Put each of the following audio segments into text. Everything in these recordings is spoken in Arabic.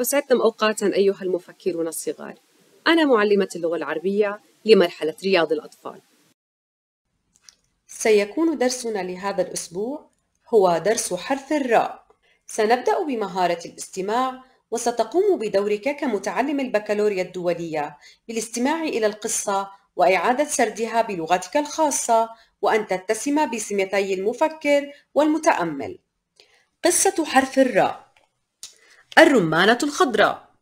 وسعدتم أوقاتا أيها المفكرون الصغار أنا معلمة اللغة العربية لمرحلة رياض الأطفال سيكون درسنا لهذا الأسبوع هو درس حرف الراء سنبدأ بمهارة الاستماع وستقوم بدورك كمتعلم البكالوريا الدولية بالاستماع إلى القصة وإعادة سردها بلغتك الخاصة وأن تتسم بسمتي المفكر والمتأمل قصة حرف الراء الرمانة الخضراء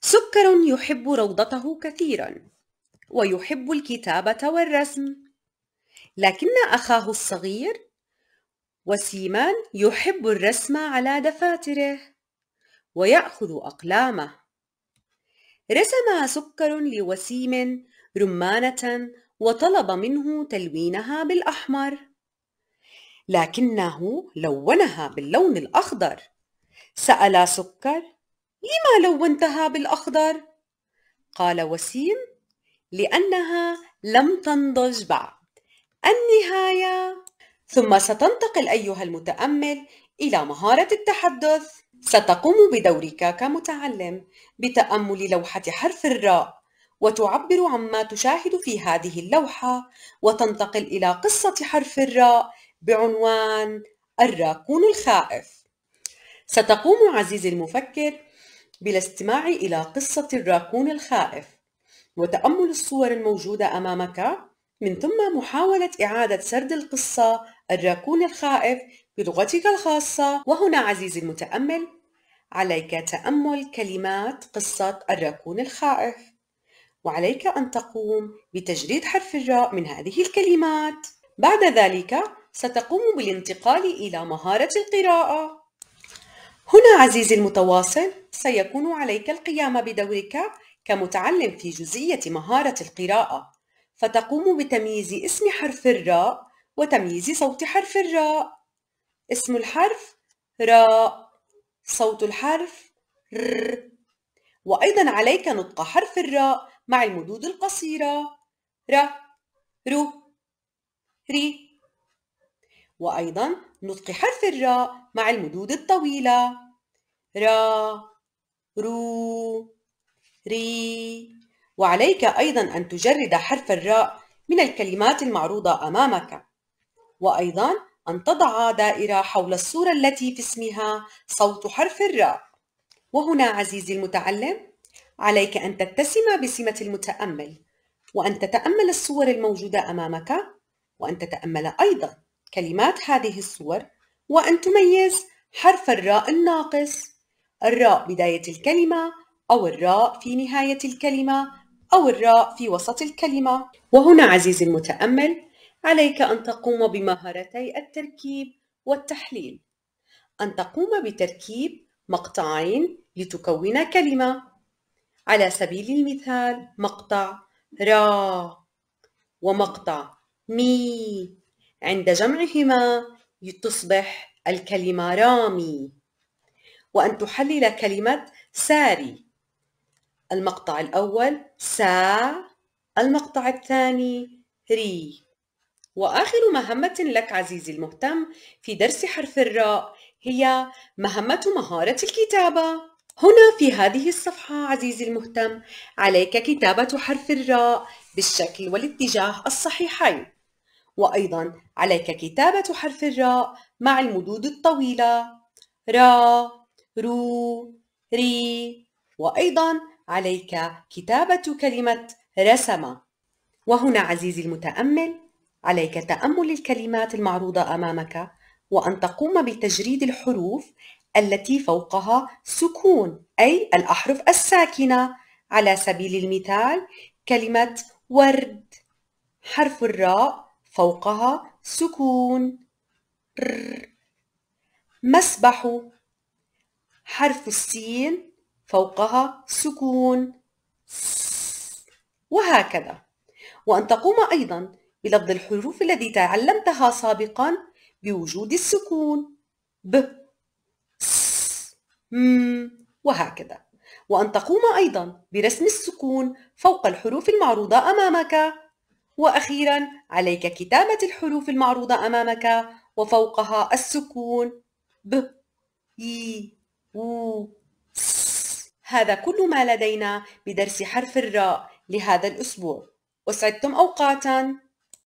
سكر يحب روضته كثيرا ويحب الكتابة والرسم لكن أخاه الصغير وسيمان يحب الرسم على دفاتره ويأخذ أقلامه رسم سكر لوسيم رمانة وطلب منه تلوينها بالأحمر لكنه لونها باللون الأخضر سأل سكر لما لونتها بالأخضر؟ قال وسيم لأنها لم تنضج بعد النهاية ثم ستنتقل أيها المتأمل إلى مهارة التحدث ستقوم بدورك كمتعلم بتأمل لوحة حرف الراء وتعبر عما تشاهد في هذه اللوحة وتنتقل إلى قصة حرف الراء بعنوان الراكون الخائف ستقوم عزيزي المفكر بالاستماع إلى قصة الراكون الخائف وتأمل الصور الموجودة أمامك من ثم محاولة إعادة سرد القصة الراكون الخائف بلغتك الخاصة وهنا عزيزي المتأمل عليك تأمل كلمات قصة الراكون الخائف وعليك أن تقوم بتجريد حرف الراء من هذه الكلمات بعد ذلك ستقوم بالانتقال إلى مهارة القراءة هنا عزيزي المتواصل سيكون عليك القيام بدورك كمتعلم في جزئية مهارة القراءة فتقوم بتمييز اسم حرف الراء وتمييز صوت حرف الراء اسم الحرف راء صوت الحرف ر وأيضا عليك نطق حرف الراء مع المدود القصيرة ر رو ري وأيضا نطق حرف الراء مع المدود الطويلة را رو ري وعليك أيضا أن تجرد حرف الراء من الكلمات المعروضة أمامك وأيضا أن تضع دائرة حول الصورة التي في اسمها صوت حرف الراء وهنا عزيزي المتعلم عليك أن تتسم بسمة المتأمل وأن تتأمل الصور الموجودة أمامك وأن تتأمل أيضاً كلمات هذه الصور وأن تميز حرف الراء الناقص الراء بداية الكلمة أو الراء في نهاية الكلمة أو الراء في وسط الكلمة وهنا عزيزي المتأمل عليك أن تقوم بمهارتي التركيب والتحليل أن تقوم بتركيب مقطعين لتكون كلمة على سبيل المثال مقطع را ومقطع مي عند جمعهما تصبح الكلمة رامي وأن تحلل كلمة ساري المقطع الأول سا المقطع الثاني ري وآخر مهمة لك عزيزي المهتم في درس حرف الراء هي مهمة مهارة الكتابة هنا في هذه الصفحة عزيزي المهتم عليك كتابة حرف الراء بالشكل والاتجاه الصحيحين وأيضا عليك كتابة حرف الراء مع المدود الطويلة را رو ري وأيضا عليك كتابة كلمة رسم وهنا عزيزي المتأمل عليك تأمل الكلمات المعروضة أمامك وأن تقوم بتجريد الحروف التي فوقها سكون أي الأحرف الساكنة على سبيل المثال كلمة ورد حرف الراء فوقها سكون ر مسبح حرف السين فوقها سكون س وهكذا وأن تقوم أيضا بلفظ الحروف التي تعلمتها سابقا بوجود السكون ب س م وهكذا وأن تقوم أيضا برسم السكون فوق الحروف المعروضة أمامك وأخيرا عليك كتابة الحروف المعروضة أمامك وفوقها السكون ب ي و س هذا كل ما لدينا بدرس حرف الراء لهذا الأسبوع وسعدتم أوقاتاً